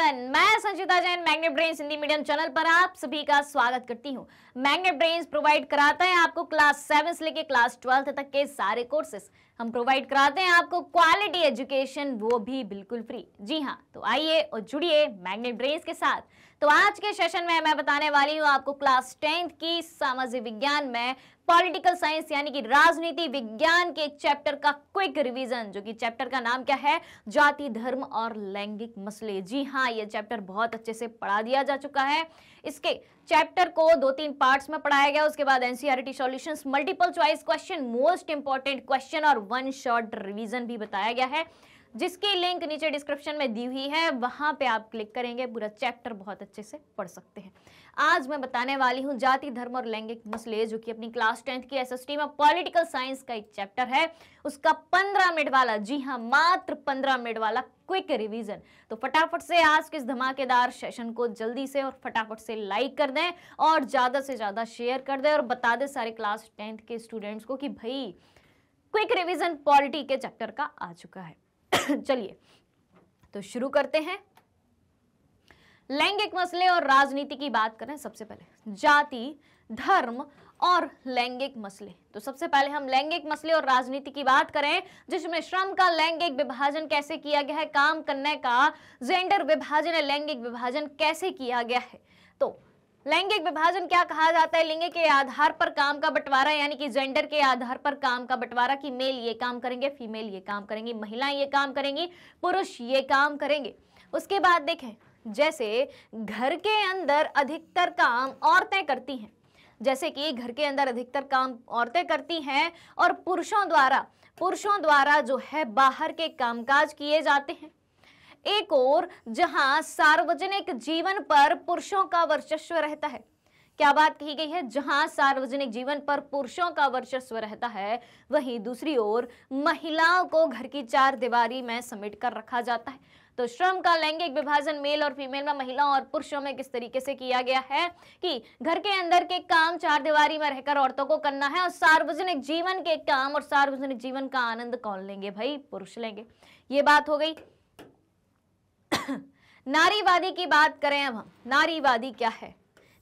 everyone मैं Sanchita Jain Magnet Brain Hindi medium channel पर आप सभी का स्वागत करती हूं मैग्नेट ब्रेन प्रोवाइड कराता है आपको क्लास सेवन से लेकर क्लास ट्वेल्थ तक के सारे कोर्सेस हम प्रोवाइड कराते हैं आपको क्वालिटी एजुकेशन वो भी बिल्कुल फ्री जी हाँ तो आइए और जुड़िए मैग्नेट ब्रेन के साथ तो आज के सेशन में मैं बताने वाली हूँ आपको क्लास टेंथ की सामाजिक विज्ञान में पॉलिटिकल साइंस यानी कि राजनीति विज्ञान के एक चैप्टर का क्विक रिवीजन जो कि चैप्टर का नाम क्या है जाति धर्म और लैंगिक मसले जी हाँ ये चैप्टर बहुत अच्छे से पढ़ा दिया जा चुका है इसके चैप्टर को दो तीन पार्ट्स में पढ़ाया गया उसके बाद NCERT solution multiple choice question most important question और वन शॉर्ट रिविजन भी बताया गया है जिसकी लिंक नीचे डिस्क्रिप्शन में दी हुई है वहां पे आप क्लिक करेंगे पूरा चैप्टर बहुत अच्छे से पढ़ सकते हैं आज मैं बताने वाली हूँ जाति धर्म और लैंगिक मसले जो कि अपनी क्लास टेंथ की एस में पॉलिटिकल साइंस का एक चैप्टर है उसका पंद्रह मिनट वाला जी हाँ मात्र पंद्रह मिनट वाला क्विक रिवीजन तो फटाफट से आज के इस धमाकेदार सेशन को जल्दी से और फटाफट से लाइक कर दें और ज़्यादा से ज़्यादा शेयर कर दें और बता दें सारे क्लास टेंथ के स्टूडेंट्स को कि भाई क्विक रिवीजन पॉलिटी के चैप्टर का आ चुका है चलिए तो शुरू करते हैं लैंगिक मसले और राजनीति की बात करें सबसे पहले जाति धर्म और लैंगिक मसले तो सबसे पहले हम लैंगिक मसले और राजनीति की बात करें जिसमें श्रम का लैंगिक विभाजन कैसे किया गया है काम करने का जेंडर विभाजन लैंगिक विभाजन कैसे किया गया है तो लैंगिक विभाजन क्या कहा जाता है लिंग के आधार पर काम का बंटवारा यानी कि जेंडर के आधार पर काम का बंटवारा कि मेल ये काम करेंगे फीमेल ये काम करेंगी महिलाएं ये काम करेंगी पुरुष ये काम करेंगे उसके बाद देखें जैसे घर के अंदर अधिकतर काम औरतें करती हैं जैसे कि घर के अंदर अधिकतर काम औरतें करती हैं और पुरुषों द्वारा पुरुषों द्वारा जो है बाहर के कामकाज किए जाते हैं एक और जहां सार्वजनिक जीवन पर पुरुषों का वर्चस्व रहता है क्या बात कही गई है जहां सार्वजनिक जीवन पर पुरुषों का वर्चस्व रहता है वहीं दूसरी ओर महिलाओं को घर की चार दीवारी में समेट कर रखा जाता है तो श्रम का लैंगिक विभाजन मेल और फीमेल में महिलाओं और पुरुषों में किस तरीके से किया गया है कि घर के अंदर के काम चार दीवारी में रहकर औरतों को करना है और सार्वजनिक जीवन के काम और सार्वजनिक जीवन का आनंद कौन लेंगे भाई पुरुष लेंगे ये बात हो गई नारीवादी की बात करें अब हम नारीवादी क्या है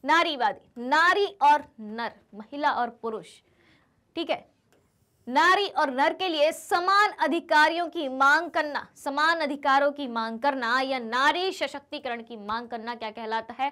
नारीवादी नारी और नर महिला और पुरुष ठीक है नारी और नर के लिए समान अधिकारियों की मांग करना समान अधिकारों की मांग करना या नारी सशक्तिकरण की मांग करना क्या कहलाता है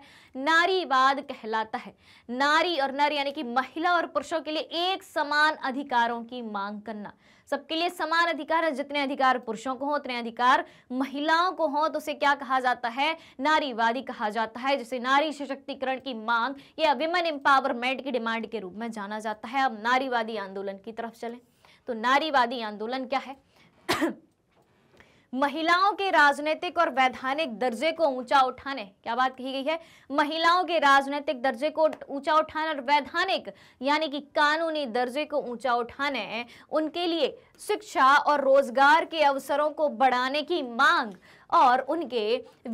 नारीवाद कहलाता है नारी और नर यानी कि महिला और पुरुषों के लिए एक समान अधिकारों की मांग करना सबके लिए समान अधिकार है जितने अधिकार पुरुषों को हो उतने अधिकार महिलाओं को हो तो उसे क्या कहा जाता है नारीवादी कहा जाता है जिसे नारी सशक्तिकरण की मांग या विमेन एम्पावरमेंट की डिमांड के रूप में जाना जाता है अब नारीवादी आंदोलन की तरफ चले तो नारीवादी आंदोलन क्या है महिलाओं के राजनीतिक और वैधानिक दर्जे को ऊंचा उठाने क्या बात कही गई है महिलाओं के राजनीतिक दर्जे को ऊंचा उठाने और वैधानिक यानी कि कानूनी दर्जे को ऊंचा उठाने उनके लिए शिक्षा और रोजगार के अवसरों को बढ़ाने की मांग और उनके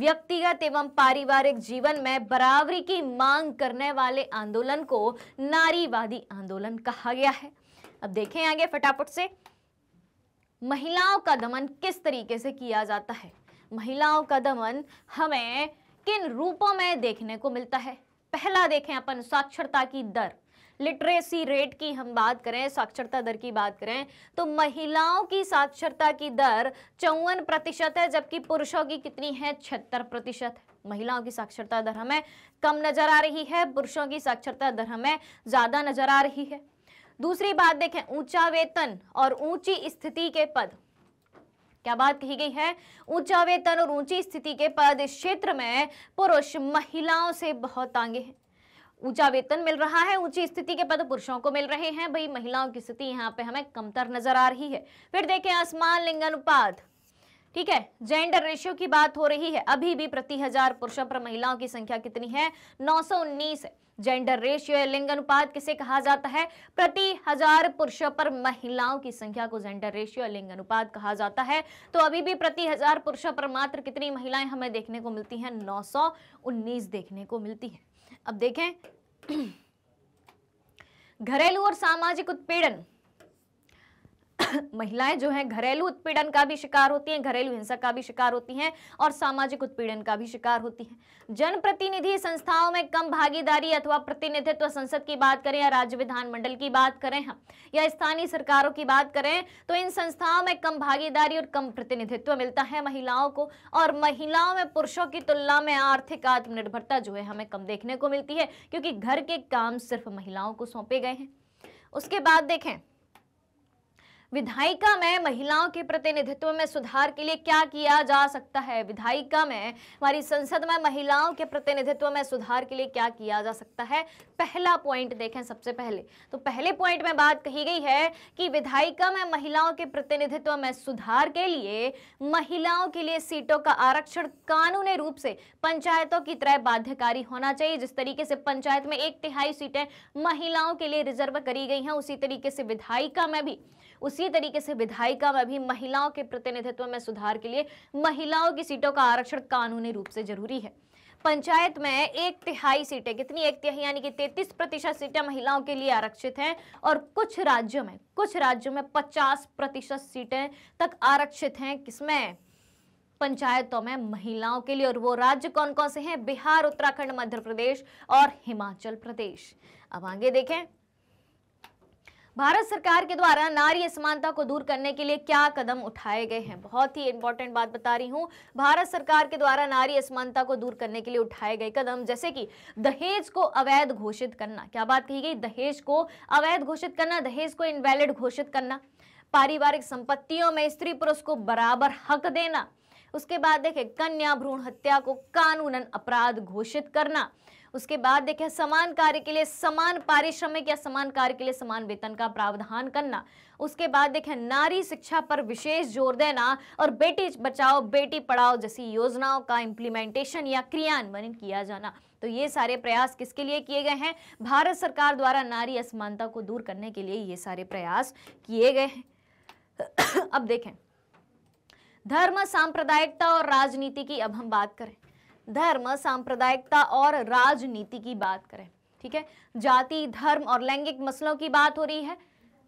व्यक्तिगत एवं पारिवारिक जीवन में बराबरी की मांग करने वाले आंदोलन को नारीवादी आंदोलन कहा गया है अब देखें आगे फटाफट से महिलाओं का दमन किस तरीके से किया जाता है महिलाओं का दमन हमें किन रूपों में देखने को मिलता है पहला देखें अपन साक्षरता की दर लिटरेसी रेट की हम बात करें साक्षरता दर की बात करें तो महिलाओं की साक्षरता की दर चौवन प्रतिशत है जबकि पुरुषों की कितनी है छिहत्तर प्रतिशत महिलाओं की साक्षरता दर हमें कम नजर आ रही है पुरुषों की साक्षरता दर हमें ज़्यादा नजर आ रही है दूसरी बात देखें ऊंचा वेतन और ऊंची स्थिति के पद क्या बात कही गई है ऊंचा वेतन और ऊंची स्थिति के पद इस क्षेत्र में पुरुष महिलाओं से बहुत आगे हैं ऊंचा वेतन मिल रहा है ऊंची स्थिति के पद पुरुषों को मिल रहे हैं भाई महिलाओं की स्थिति यहाँ पे हमें कमतर नजर आ रही है फिर देखें असमान लिंग अनुपात ठीक है जेंडर रेशियो की बात हो रही है अभी भी प्रति हजार पुरुषों पर महिलाओं की संख्या कितनी है 919 है जेंडर रेशियो या लिंग अनुपात किसे कहा जाता है प्रति हजार पुरुषों पर महिलाओं की संख्या को जेंडर रेशियो या लिंग अनुपात कहा जाता है तो अभी भी प्रति हजार पुरुषों पर मात्र कितनी महिलाएं हमें देखने को मिलती हैं 919 देखने को मिलती है अब देखें घरेलू और सामाजिक उत्पीड़न महिलाएं जो हैं घरेलू उत्पीड़न का भी शिकार होती हैं घरेलू हिंसा का भी शिकार होती हैं और सामाजिक उत्पीड़न का भी शिकार होती हैं जनप्रतिनिधि संस्थाओं में कम भागीदारी अथवा प्रतिनिधित्व संसद की बात करें या राज्य विधानमंडल की बात करें हम हाँ, या स्थानीय सरकारों की बात करें तो इन संस्थाओं में कम भागीदारी और कम प्रतिनिधित्व मिलता है महिलाओं को और महिलाओं में पुरुषों की तुलना में आर्थिक आत्मनिर्भरता जो है हमें कम देखने को मिलती है क्योंकि घर के काम सिर्फ महिलाओं को सौंपे गए हैं उसके बाद देखें विधायिका में महिलाओं के प्रतिनिधित्व में सुधार के लिए क्या किया जा सकता है विधायिका में हमारी संसद में महिलाओं के प्रतिनिधित्व में सुधार के लिए क्या किया जा सकता है पहला पॉइंट देखें सबसे पहले तो पहले पॉइंट में बात कही गई है कि विधायिका में महिलाओं के प्रतिनिधित्व में सुधार के लिए महिलाओं के लिए सीटों का आरक्षण कानूनी रूप से पंचायतों की तरह बाध्यकारी होना चाहिए जिस तरीके से पंचायत में एक तिहाई सीटें महिलाओं के लिए रिजर्व करी गई हैं उसी तरीके से विधायिका में भी उसी तरीके से विधायिका में भी महिलाओं के प्रतिनिधित्व में सुधार के लिए महिलाओं की सीटों का आरक्षण कानूनी रूप से जरूरी है पंचायत में एक तिहाई सीटें कितनी एक तिहाई यानी कि तैतीस प्रतिशत सीटें महिलाओं के लिए आरक्षित हैं और कुछ राज्यों में कुछ राज्यों में पचास प्रतिशत सीटें तक आरक्षित हैं किसमें पंचायतों में महिलाओं के लिए और वो राज्य कौन कौन से हैं बिहार उत्तराखंड मध्य प्रदेश और हिमाचल प्रदेश अब आगे देखें भारत सरकार के द्वारा नारी असमानता को दूर करने के लिए क्या कदम उठाए गए हैं बहुत ही इंपॉर्टेंट बात बता रही हूँ भारत सरकार के द्वारा नारी असमानता को दूर करने के लिए उठाए गए कदम जैसे कि दहेज को अवैध घोषित करना क्या बात कही गई दहेज को अवैध घोषित करना दहेज को इनवैलिड घोषित करना पारिवारिक संपत्तियों में स्त्री पुरुष को बराबर हक देना उसके बाद देखे कन्या भ्रूण हत्या को कानूनन अपराध घोषित करना उसके बाद देखें समान कार्य के लिए समान पारिश्रमिक या समान कार्य के लिए समान वेतन का प्रावधान करना उसके बाद देखें नारी शिक्षा पर विशेष जोर देना और बेटी बचाओ बेटी पढ़ाओ जैसी योजनाओं का इम्प्लीमेंटेशन या क्रियान्वयन किया जाना तो ये सारे प्रयास किसके लिए किए गए हैं भारत सरकार द्वारा नारी असमानता को दूर करने के लिए ये सारे प्रयास किए गए हैं अब देखें धर्म सांप्रदायिकता और राजनीति की अब हम बात करें धर्म सांप्रदायिकता और राजनीति की बात करें ठीक है जाति धर्म और लैंगिक मसलों की बात हो रही है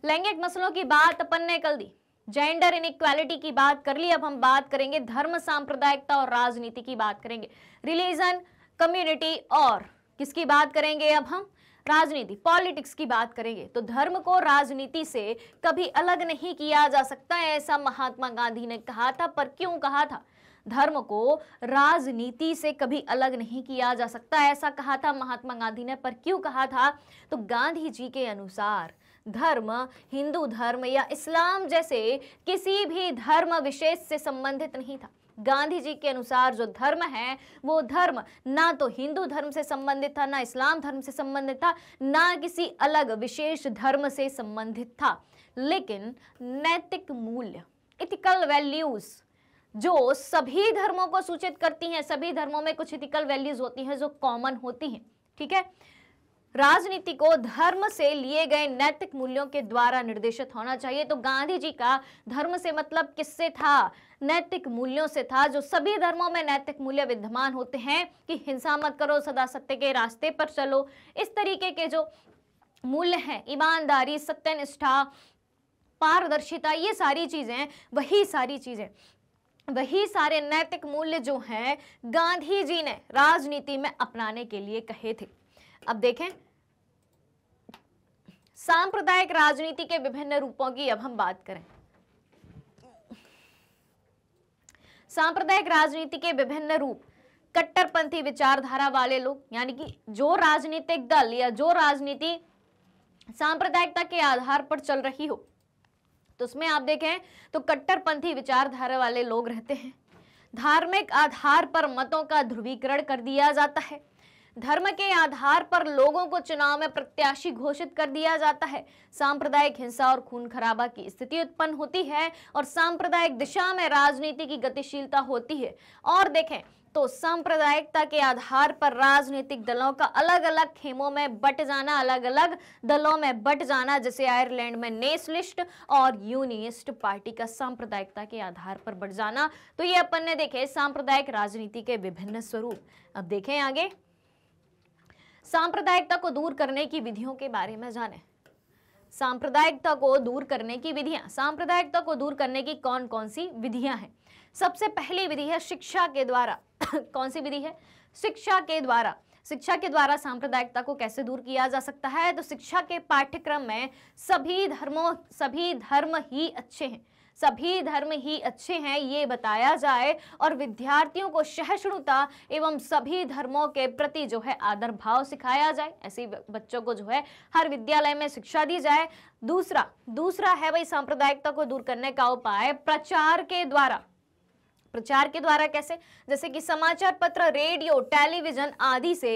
लैंगिक मसलों की बात अपन ने कल दी जेंडर इक्वालिटी की बात कर ली अब हम बात करेंगे धर्म सांप्रदायिकता और राजनीति की बात करेंगे रिलीजन कम्युनिटी और किसकी बात करेंगे अब हम राजनीति पॉलिटिक्स की बात करेंगे तो धर्म को राजनीति से कभी अलग नहीं किया जा सकता ऐसा महात्मा गांधी ने कहा था पर क्यों कहा था धर्म को राजनीति से कभी अलग नहीं किया जा सकता ऐसा कहा था महात्मा गांधी ने पर क्यों कहा था तो गांधी जी के अनुसार धर्म हिंदू धर्म या इस्लाम जैसे किसी भी धर्म विशेष से संबंधित नहीं था गांधी जी के अनुसार जो धर्म है वो धर्म ना तो हिंदू धर्म से संबंधित था ना इस्लाम धर्म से संबंधित था ना किसी अलग विशेष धर्म से संबंधित था लेकिन नैतिक मूल्य इथिकल वैल्यूज़ जो सभी धर्मों को सूचित करती हैं सभी धर्मों में कुछ इथिकल वैल्यूज होती हैं जो कॉमन होती हैं ठीक है राजनीति को धर्म से लिए गए नैतिक मूल्यों के द्वारा निर्देशित होना चाहिए तो गांधी जी का धर्म से मतलब किससे था नैतिक मूल्यों से था जो सभी धर्मों में नैतिक मूल्य विद्यमान होते हैं कि हिंसा मत करो सदा सत्य के रास्ते पर चलो इस तरीके के जो मूल्य हैं ईमानदारी सत्यनिष्ठा पारदर्शिता ये सारी चीज़ें वही सारी चीज़ें वही सारे नैतिक मूल्य जो हैं गांधी जी ने राजनीति में अपनाने के लिए कहे थे अब देखें सांप्रदायिक राजनीति के विभिन्न रूपों की अब हम बात करें सांप्रदायिक राजनीति के विभिन्न रूप कट्टरपंथी विचारधारा वाले लोग यानी कि जो राजनीतिक दल या जो राजनीति सांप्रदायिकता के आधार पर चल रही हो तो उसमें आप देखें तो कट्टरपंथी विचारधारा वाले लोग रहते हैं धार्मिक आधार पर मतों का ध्रुवीकरण कर दिया जाता है धर्म के आधार पर लोगों को चुनाव में प्रत्याशी घोषित कर दिया जाता है सांप्रदायिक हिंसा और खून खराबा की स्थिति उत्पन्न होती है और सांप्रदायिक दिशा में राजनीति की गतिशीलता होती है और देखें तो सांप्रदायिकता के आधार पर राजनीतिक दलों का अलग अलग खेमों में बट जाना अलग अलग दलों में बट जाना जैसे आयरलैंड में नेशनलिस्ट और यूनियनिस्ट पार्टी का सांप्रदायिकता के आधार पर बट जाना तो ये अपन ने देखे सांप्रदायिक राजनीति के विभिन्न स्वरूप अब देखें आगे सांप्रदायिकता को दूर करने की विधियों के बारे में जाने सांप्रदायिकता को दूर करने की विधियां सांप्रदायिकता को दूर करने की कौन कौन सी विधियां हैं सबसे पहली विधि है शिक्षा के द्वारा कौन सी विधि है शिक्षा के द्वारा शिक्षा के द्वारा सांप्रदायिकता को कैसे दूर किया जा सकता है तो शिक्षा के पाठ्यक्रम में सभी धर्मों सभी धर्म ही अच्छे हैं सभी धर्म ही अच्छे हैं ये बताया जाए और विद्यार्थियों को सहिष्णुता एवं सभी धर्मों के प्रति जो है आदर भाव सिखाया जाए ऐसे बच्चों को जो है हर विद्यालय में शिक्षा दी जाए दूसरा दूसरा है भाई सांप्रदायिकता को दूर करने का उपाय प्रचार के द्वारा प्रचार के द्वारा कैसे जैसे कि समाचार पत्र रेडियो टेलीविजन आदि से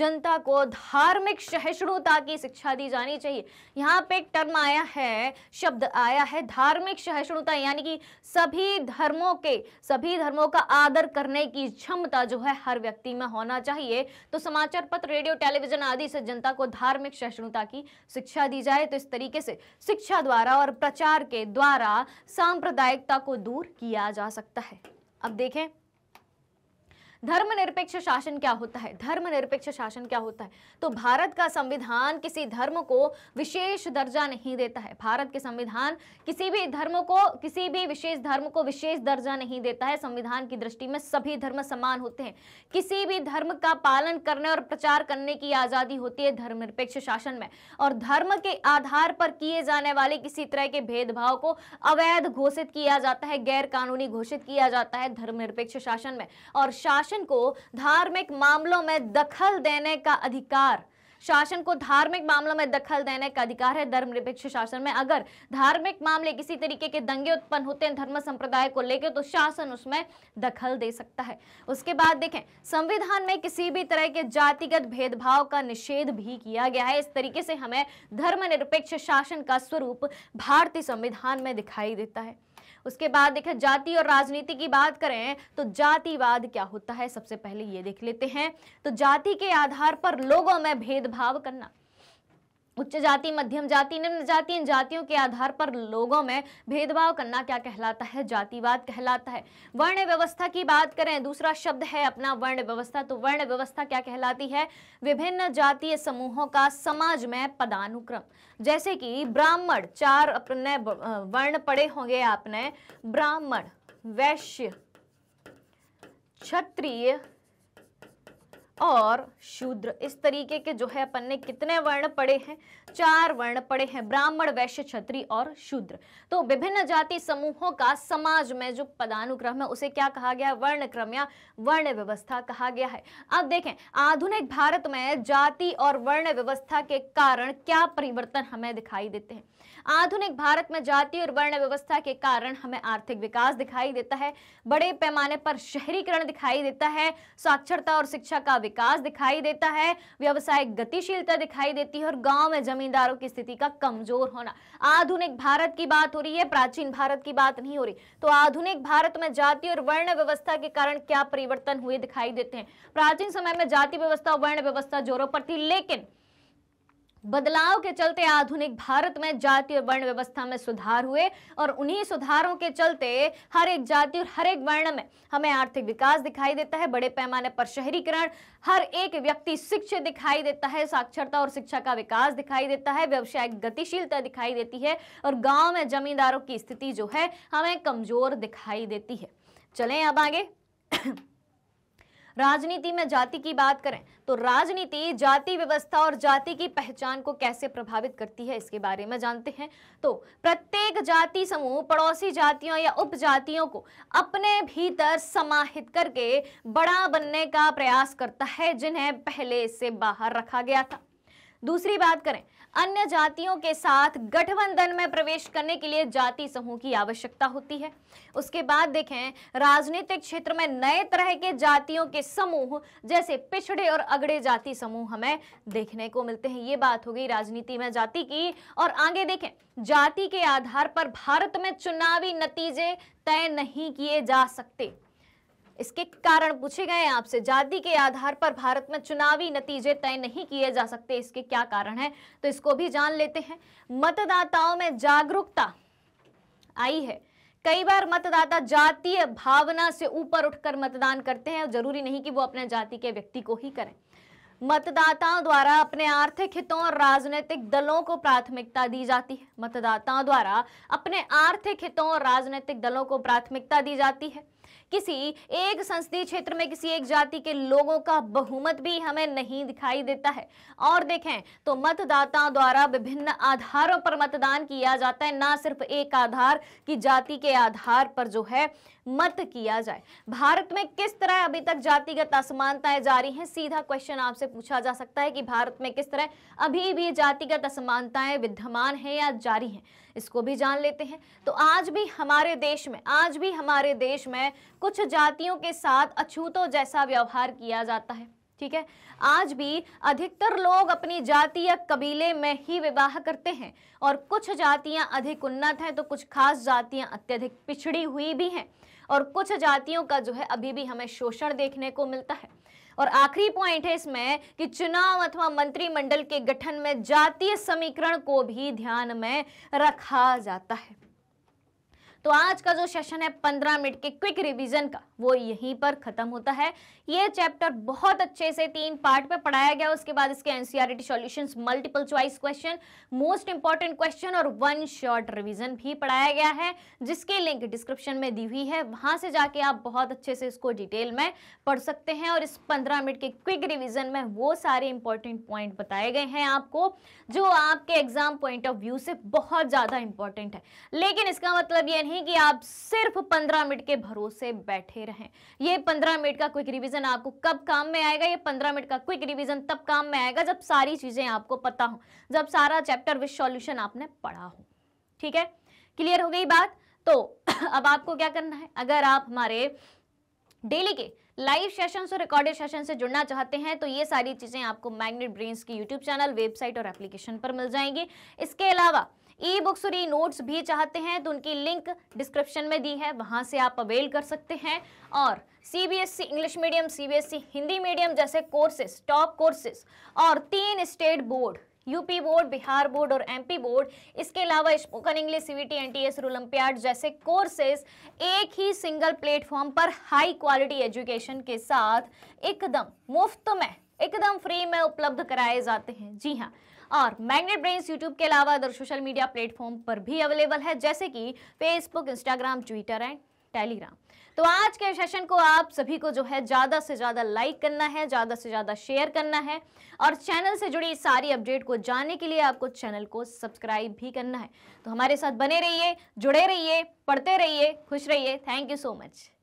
जनता को धार्मिक सहिष्णुता की शिक्षा दी जानी चाहिए यहाँ पे एक टर्म आया है शब्द आया है धार्मिक सहिष्णुता यानी कि सभी धर्मों के सभी धर्मों का आदर करने की क्षमता जो है हर व्यक्ति में होना चाहिए तो समाचार पत्र रेडियो टेलीविजन आदि से जनता को धार्मिक सहिष्णुता की शिक्षा दी जाए तो इस तरीके से शिक्षा द्वारा और प्रचार के द्वारा सांप्रदायिकता को दूर किया जा सकता है अब देखें धर्मनिरपेक्ष शासन क्या होता है धर्मनिरपेक्ष शासन क्या होता है तो भारत का संविधान किसी धर्म को विशेष दर्जा नहीं देता है भारत के संविधान किसी भी धर्म को किसी भी विशेष धर्म को विशेष दर्जा नहीं देता है संविधान की दृष्टि में सभी धर्म समान होते हैं किसी भी धर्म का पालन करने और प्रचार करने की आजादी होती है धर्मनिरपेक्ष शासन में और धर्म के आधार पर किए जाने वाले किसी तरह के भेदभाव को अवैध घोषित किया जाता है गैर कानूनी घोषित किया जाता है धर्मनिरपेक्ष शासन में और शासन शासन को धार्मिक मामलों में दखल देने का अधिकार शासन को धार्मिक मामलों में दखल देने का अधिकार है धर्मनिरपेक्ष शासन में अगर धार्मिक मामले किसी तरीके के दंगे उत्पन्न होते हैं धर्म संप्रदाय को लेकर तो शासन उसमें दखल दे सकता है उसके बाद देखें संविधान में किसी भी तरह के जातिगत भेदभाव का निषेध भी किया गया है इस तरीके से हमें धर्मनिरपेक्ष शासन का स्वरूप भारतीय संविधान में दिखाई देता है उसके बाद देखें जाति और राजनीति की बात करें तो जातिवाद क्या होता है सबसे पहले ये देख लेते हैं तो जाति के आधार पर लोगों में भेदभाव करना उच्च जाति मध्यम जाति निम्न जाति इन जातियों के आधार पर लोगों में भेदभाव करना क्या कहलाता है जातिवाद कहलाता है वर्ण व्यवस्था की बात करें दूसरा शब्द है अपना वर्ण व्यवस्था तो वर्ण व्यवस्था क्या कहलाती है विभिन्न जातीय समूहों का समाज में पदानुक्रम जैसे कि ब्राह्मण चार अपने वर्ण पड़े होंगे आपने ब्राह्मण वैश्य क्षत्रिय और शूद्र इस तरीके के जो है अपन ने कितने वर्ण पढ़े हैं चार वर्ण पढ़े हैं ब्राह्मण वैश्य क्षत्रिय और शूद्र तो विभिन्न जाति समूहों का समाज में जो पदानुक्रम है उसे क्या कहा गया वर्ण क्रम या वर्ण व्यवस्था कहा गया है अब देखें आधुनिक भारत में जाति और वर्ण व्यवस्था के कारण क्या परिवर्तन हमें दिखाई देते हैं आधुनिक भारत में जाति और वर्ण व्यवस्था के कारण हमें आर्थिक विकास दिखाई देता है बड़े पैमाने पर शहरीकरण दिखाई देता है साक्षरता और शिक्षा का विकास दिखाई देता है व्यवसायिक गतिशीलता दिखाई देती है और गांव में जमींदारों की स्थिति का कमजोर होना आधुनिक भारत की बात हो रही है प्राचीन भारत की बात नहीं हो रही तो आधुनिक भारत में जाति और वर्ण व्यवस्था के कारण क्या परिवर्तन हुए दिखाई देते हैं प्राचीन समय में जाति व्यवस्था वर्ण व्यवस्था जोरों पर थी लेकिन बदलाव के चलते आधुनिक भारत में जाति और वर्ण व्यवस्था में सुधार हुए और उन्हीं सुधारों के चलते हर एक जाति और हर एक वर्ण में हमें आर्थिक विकास दिखाई देता है बड़े पैमाने पर शहरीकरण हर एक व्यक्ति शिक्षित दिखाई देता है साक्षरता और शिक्षा का विकास दिखाई देता है व्यवसायिक गतिशीलता दिखाई देती है और गाँव में जमींदारों की स्थिति जो है हमें कमजोर दिखाई देती है चलें अब आगे राजनीति में जाति की बात करें तो राजनीति जाति व्यवस्था और जाति की पहचान को कैसे प्रभावित करती है इसके बारे में जानते हैं तो प्रत्येक जाति समूह पड़ोसी जातियों या उपजातियों को अपने भीतर समाहित करके बड़ा बनने का प्रयास करता है जिन्हें पहले से बाहर रखा गया था दूसरी बात करें अन्य जातियों के साथ गठबंधन में प्रवेश करने के लिए जाति समूह की आवश्यकता होती है उसके बाद देखें राजनीतिक क्षेत्र में नए तरह के जातियों के समूह जैसे पिछड़े और अगड़े जाति समूह हमें देखने को मिलते हैं ये बात हो गई राजनीति में जाति की और आगे देखें जाति के आधार पर भारत में चुनावी नतीजे तय नहीं किए जा सकते इसके कारण पूछे गए आपसे जाति के आधार पर भारत में चुनावी नतीजे तय नहीं किए जा सकते इसके क्या कारण है तो इसको भी जान लेते हैं मतदाताओं में जागरूकता आई है कई बार मतदाता जातीय भावना से ऊपर उठकर मतदान करते हैं जरूरी नहीं कि वो अपने जाति के व्यक्ति को ही करें मतदाताओं द्वारा अपने आर्थिक हितों और राजनीतिक दलों को प्राथमिकता दी जाती है मतदाताओं द्वारा अपने आर्थिक हितों और राजनीतिक दलों को प्राथमिकता दी जाती है किसी एक संसदीय क्षेत्र में किसी एक जाति के लोगों का बहुमत भी हमें नहीं दिखाई देता है और देखें तो मतदाताओं द्वारा विभिन्न आधारों पर मतदान किया जाता है ना सिर्फ एक आधार की जाति के आधार पर जो है मत किया जाए भारत में किस तरह अभी तक जातिगत असमानताएं जारी हैं सीधा क्वेश्चन आपसे पूछा जा सकता है कि भारत में किस तरह अभी भी जातिगत असमानताएं विद्यमान है या जारी हैं इसको भी जान लेते हैं तो आज भी हमारे देश में आज भी हमारे देश में कुछ जातियों के साथ अछूतों जैसा व्यवहार किया जाता है ठीक है आज भी अधिकतर लोग अपनी जाति या कबीले में ही विवाह करते हैं और कुछ जातियां अधिक उन्नत हैं तो कुछ खास जातियां अत्यधिक पिछड़ी हुई भी हैं और कुछ जातियों का जो है अभी भी हमें शोषण देखने को मिलता है और आखिरी पॉइंट है इसमें कि चुनाव अथवा मंत्रिमंडल के गठन में जातीय समीकरण को भी ध्यान में रखा जाता है तो आज का जो सेशन है पंद्रह मिनट के क्विक रिविजन का वो यहीं पर खत्म होता है ये चैप्टर बहुत अच्छे से तीन पार्ट में पढ़ाया गया उसके बाद इसके NCERT solutions multiple choice question most important question और वन शॉर्ट रिविजन भी पढ़ाया गया है जिसकी लिंक डिस्क्रिप्शन में दी हुई है वहां से जाके आप बहुत अच्छे से इसको डिटेल में पढ़ सकते हैं और इस पंद्रह मिनट के क्विक रिविजन में वो सारे इंपॉर्टेंट पॉइंट बताए गए हैं आपको जो आपके एग्जाम पॉइंट ऑफ व्यू से बहुत ज़्यादा इंपॉर्टेंट है लेकिन इसका मतलब ये नहीं नहीं कि आप सिर्फ पंद्रह मिनट के भरोसे बैठे रहें ये पंद्रह मिनट का क्विक रिवीजन आपको कब काम में आएगा ये पंद्रह मिनट का क्विक रिवीजन तब काम में आएगा जब सारी चीजें आपको पता हो जब सारा चैप्टर विथ सॉल्यूशन आपने पढ़ा हो ठीक है क्लियर हो गई बात तो अब आपको क्या करना है अगर आप हमारे डेली के लाइव सेशन और रिकॉर्डेड सेशन से जुड़ना चाहते हैं तो ये सारी चीज़ें आपको मैग्नेट ब्रेन्स की यूट्यूब चैनल वेबसाइट और एप्लीकेशन पर मिल जाएंगी इसके अलावा ई बुक्स और ई नोट्स भी चाहते हैं तो उनकी लिंक डिस्क्रिप्शन में दी है वहाँ से आप अवेल कर सकते हैं और CBSE English medium CBSE Hindi medium जैसे कोर्सेज टॉप कोर्सेज और तीन state board UP board Bihar board और एमपी बोर्ड इसके अलावा स्पोकन इंग्लिश सीवीटी एनटीएस और ओलंपियाड जैसे कोर्सेज एक ही सिंगल प्लेटफॉर्म पर हाई क्वालिटी एजुकेशन के साथ एकदम मुफ्त में एकदम फ्री में उपलब्ध कराए जाते हैं जी हाँ और मैग्नेट ब्रेन्स यूट्यूब के अलावा अदर सोशल मीडिया प्लेटफॉर्म पर भी अवेलेबल है जैसे कि Facebook Instagram Twitter and Telegram तो आज के सेशन को आप सभी को जो है ज़्यादा से ज़्यादा लाइक करना है ज़्यादा से ज़्यादा शेयर करना है और चैनल से जुड़ी सारी अपडेट को जानने के लिए आपको चैनल को सब्सक्राइब भी करना है तो हमारे साथ बने रहिए जुड़े रहिए पढ़ते रहिए खुश रहिए थैंक यू सो मच